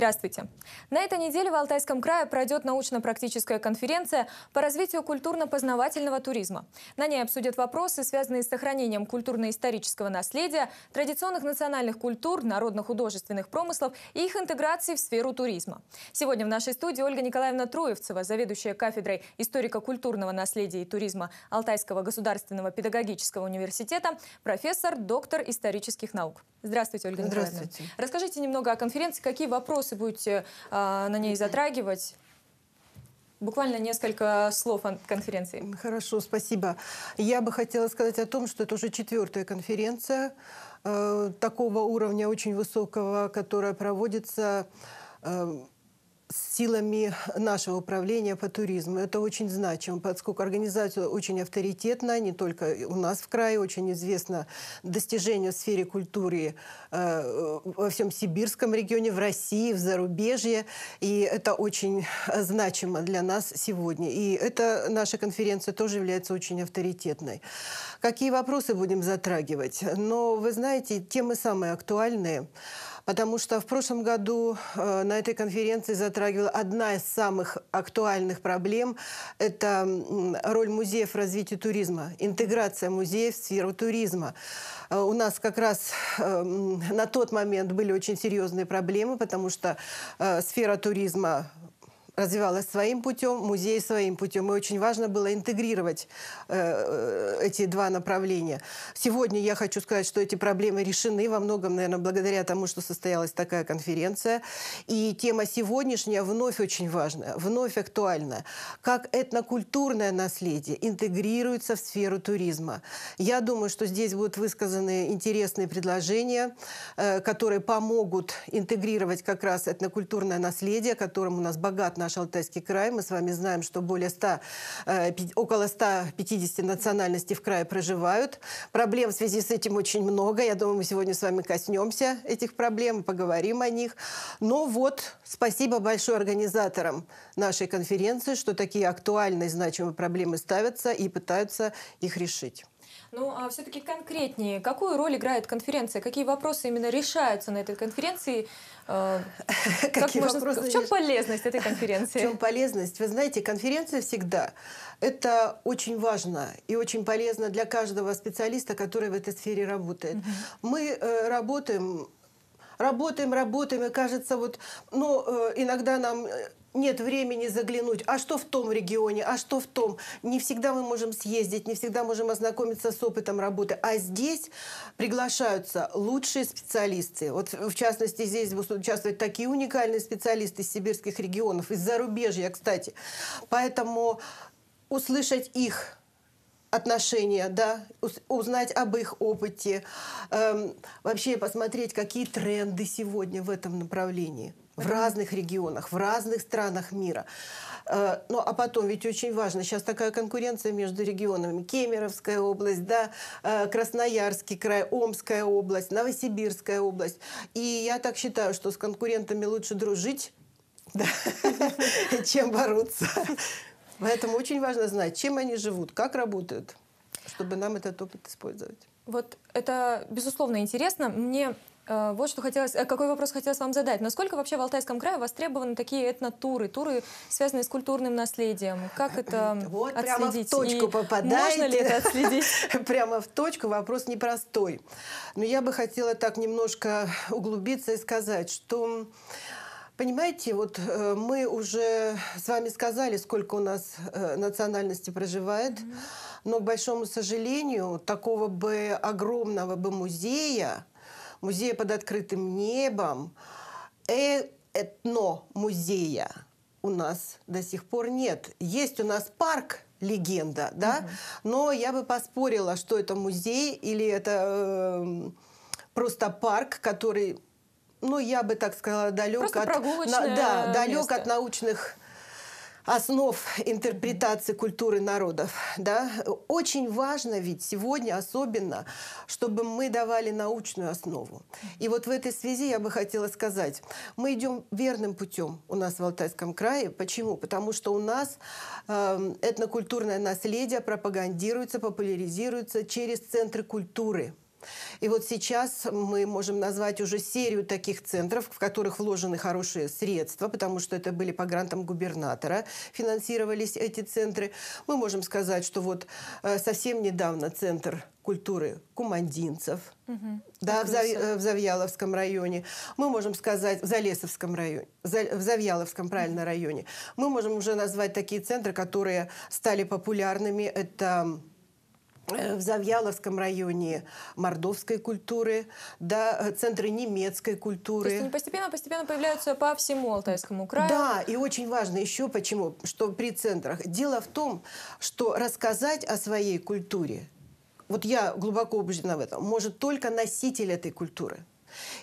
Здравствуйте! На этой неделе в Алтайском крае пройдет научно-практическая конференция по развитию культурно-познавательного туризма. На ней обсудят вопросы, связанные с сохранением культурно-исторического наследия, традиционных национальных культур, народно-художественных промыслов и их интеграции в сферу туризма. Сегодня в нашей студии Ольга Николаевна Троевцева, заведующая кафедрой историко-культурного наследия и туризма Алтайского государственного педагогического университета, профессор, доктор исторических наук. Здравствуйте, Ольга Николаевна. Здравствуйте. Расскажите немного о конференции, какие вопросы вопросы будете а, на ней затрагивать. Буквально несколько слов о конференции. Хорошо, спасибо. Я бы хотела сказать о том, что это уже четвертая конференция э, такого уровня, очень высокого, которая проводится э, с силами нашего управления по туризму. Это очень значимо, поскольку организация очень авторитетная, не только у нас в крае, очень известно достижение в сфере культуры э, во всем сибирском регионе, в России, в зарубежье. И это очень значимо для нас сегодня. И эта наша конференция тоже является очень авторитетной. Какие вопросы будем затрагивать? Но вы знаете, темы самые актуальные потому что в прошлом году э, на этой конференции затрагивала одна из самых актуальных проблем – это роль музеев в развитии туризма, интеграция музеев в сферу туризма. Э, у нас как раз э, на тот момент были очень серьезные проблемы, потому что сфера туризма развивалась своим путем, музей своим путем. И очень важно было интегрировать э, э, эти два направления. Сегодня я хочу сказать, что эти проблемы решены во многом, наверное, благодаря тому, что состоялась такая конференция. И тема сегодняшняя вновь очень важная, вновь актуальна. Как этнокультурное наследие интегрируется в сферу туризма. Я думаю, что здесь будут высказаны интересные предложения, э, которые помогут интегрировать как раз этнокультурное наследие, которым у нас богат наш наш Алтайский край. Мы с вами знаем, что более 100, э, около 150 национальностей в крае проживают. Проблем в связи с этим очень много. Я думаю, мы сегодня с вами коснемся этих проблем, поговорим о них. Но вот спасибо большое организаторам нашей конференции, что такие актуальные, значимые проблемы ставятся и пытаются их решить. Ну, а все-таки конкретнее, какую роль играет конференция? Какие вопросы именно решаются на этой конференции? Э, как можно... В чем полезность этой конференции? В чем полезность? Вы знаете, конференция всегда – это очень важно и очень полезно для каждого специалиста, который в этой сфере работает. Мы э, работаем работаем, работаем, и кажется, вот, но ну, э, иногда нам нет времени заглянуть, а что в том регионе, а что в том. Не всегда мы можем съездить, не всегда можем ознакомиться с опытом работы. А здесь приглашаются лучшие специалисты. Вот в частности здесь будут участвовать такие уникальные специалисты из сибирских регионов, из зарубежья, кстати. Поэтому услышать их отношения, да, узнать об их опыте, эм, вообще посмотреть, какие тренды сегодня в этом направлении – в разных регионах, в разных странах мира. Э, ну, а потом, ведь очень важно, сейчас такая конкуренция между регионами. Кемеровская область, да, э, Красноярский край, Омская область, Новосибирская область. И я так считаю, что с конкурентами лучше дружить, чем бороться. Поэтому очень важно знать, чем они живут, как работают, чтобы нам этот опыт использовать. Вот это, безусловно, интересно. Мне э, вот что хотелось, э, какой вопрос хотелось вам задать. Насколько вообще в Алтайском крае востребованы такие этнотуры, туры, связанные с культурным наследием? Как это э, вот отследить? прямо в точку попадаете. Можно ли это отследить? Прямо в точку вопрос непростой. Но я бы хотела так немножко углубиться и сказать, что Понимаете, вот э, мы уже с вами сказали, сколько у нас э, национальности проживает, mm-hmm. но, к большому сожалению, такого бы огромного бы музея, музея под открытым небом, э этно-музея у нас до сих пор нет. Есть у нас парк легенда, да, угу. но я бы поспорила, что это музей или это э, просто парк, который ну, я бы так сказала, далек от, на, да, далек от научных основ интерпретации культуры народов. Да? Очень важно ведь сегодня особенно, чтобы мы давали научную основу. И вот в этой связи я бы хотела сказать, мы идем верным путем у нас в Алтайском крае. Почему? Потому что у нас э, этнокультурное наследие пропагандируется, популяризируется через центры культуры – и вот сейчас мы можем назвать уже серию таких центров, в которых вложены хорошие средства, потому что это были по грантам губернатора, финансировались эти центры. Мы можем сказать, что вот э, совсем недавно центр культуры кумандинцев, угу. да, в, Зав... Э, в Завьяловском районе. Мы можем сказать в Залесовском районе, в Завьяловском правильно районе. Мы можем уже назвать такие центры, которые стали популярными. Это Э, в Завьяловском районе мордовской культуры, да, э, центры немецкой культуры. То есть постепенно-постепенно появляются по всему Алтайскому краю. Да, и очень важно еще почему, что при центрах. Дело в том, что рассказать о своей культуре, вот я глубоко убеждена в этом, может только носитель этой культуры.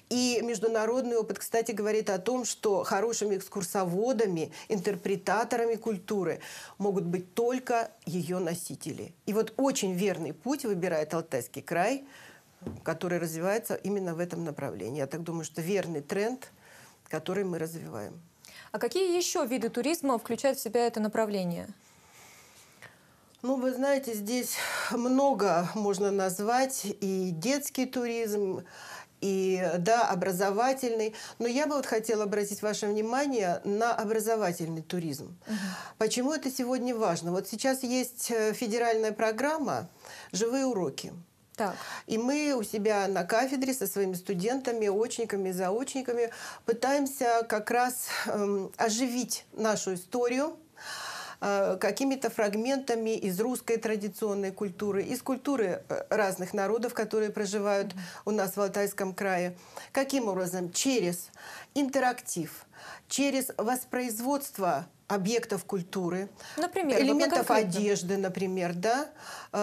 И международный опыт, кстати, говорит о том, что хорошими экскурсоводами, интерпретаторами культуры могут быть только ее носители. И вот очень верный путь выбирает Алтайский край, который развивается именно в этом направлении. Я так думаю, что верный тренд, который мы развиваем. А какие еще виды туризма включают в себя это направление? Ну, вы знаете, здесь много можно назвать. И детский туризм, и да, образовательный. Но я бы вот хотела обратить ваше внимание на образовательный туризм. Почему это сегодня важно? Вот сейчас есть э, федеральная программа «Живые уроки». Так. И мы у себя на кафедре со своими студентами, очниками, заочниками пытаемся как раз эм, оживить нашу историю, Э, какими-то фрагментами из русской традиционной культуры, из культуры э, разных народов, которые проживают у нас в Алтайском крае. Каким образом? Через интерактив, через воспроизводство объектов культуры, например, элементов одежды, например, да, э,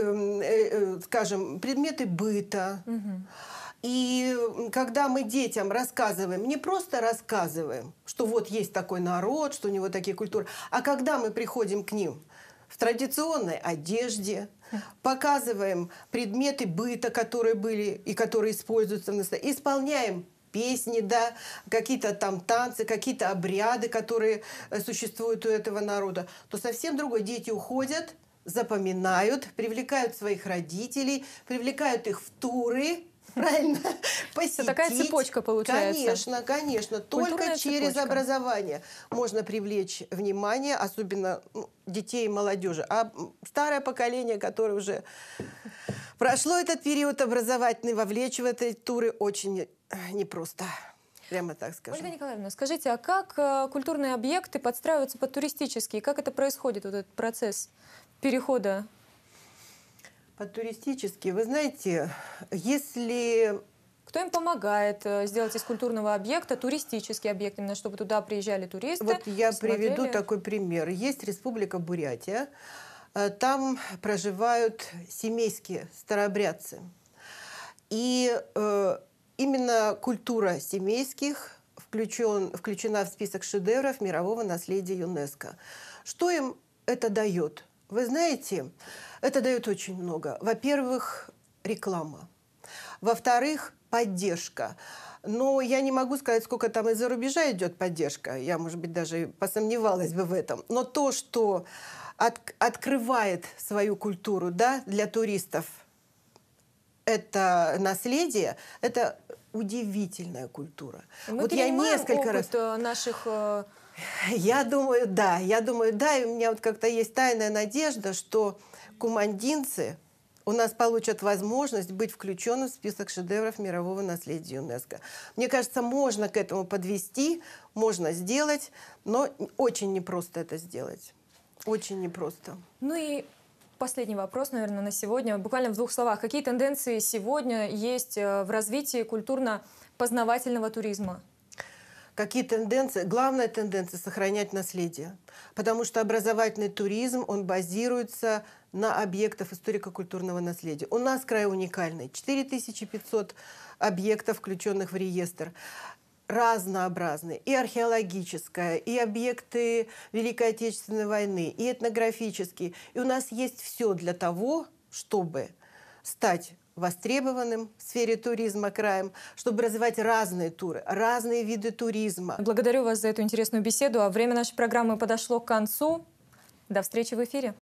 эм, скажем, предметы быта. Угу и когда мы детям рассказываем, не просто рассказываем, что вот есть такой народ, что у него такие культуры, а когда мы приходим к ним в традиционной одежде, показываем предметы быта, которые были и которые используются, исполняем песни, да, какие-то там танцы, какие-то обряды, которые э, существуют у этого народа, то совсем другое. Дети уходят, запоминают, привлекают своих родителей, привлекают их в туры, правильно, посетить. такая цепочка получается. Конечно, конечно. Только через образование можно привлечь внимание, особенно ну, детей и молодежи. А старое поколение, которое уже прошло этот период образовательный, вовлечь в эти туры очень э, непросто. Прямо так скажем. Ольга Николаевна, скажите, а как э, культурные объекты подстраиваются под туристические? Как это происходит, вот этот процесс перехода по-туристически, вы знаете, если... Кто им помогает э, сделать из культурного объекта туристический объект, именно чтобы туда приезжали туристы? Вот я смотрели... приведу такой пример. Есть республика Бурятия, э, там проживают семейские старообрядцы. И э, именно культура семейских включен, включена в список шедевров мирового наследия ЮНЕСКо. Что им это дает? Вы знаете, это дает очень много. Во-первых, реклама. Во-вторых, поддержка. Но я не могу сказать, сколько там из-за рубежа идет поддержка. Я, может быть, даже посомневалась бы в этом. Но то, что от, открывает свою культуру да, для туристов, это наследие, это удивительная культура. Мы вот я несколько опыт раз э, наших э, я думаю, да, я думаю, да, и у меня вот как-то есть тайная надежда, что кумандинцы у нас получат возможность быть включенным в список шедевров мирового наследия ЮНЕСКО. Мне кажется, можно к этому подвести, можно сделать, но очень непросто это сделать. Очень непросто. Ну и последний вопрос, наверное, на сегодня. Буквально в двух словах. Какие тенденции сегодня есть э, в развитии культурно-познавательного туризма? какие тенденции, главная тенденция – сохранять наследие. Потому что образовательный туризм, он базируется на объектах историко-культурного наследия. У нас край уникальный. 4500 объектов, включенных в реестр разнообразны. И археологическое и объекты Великой Отечественной войны, и этнографические. И у нас есть все для того, чтобы стать востребованным в сфере туризма краем, чтобы развивать разные туры, разные виды туризма. Благодарю вас за эту интересную беседу. А время нашей программы подошло к концу. До встречи в эфире.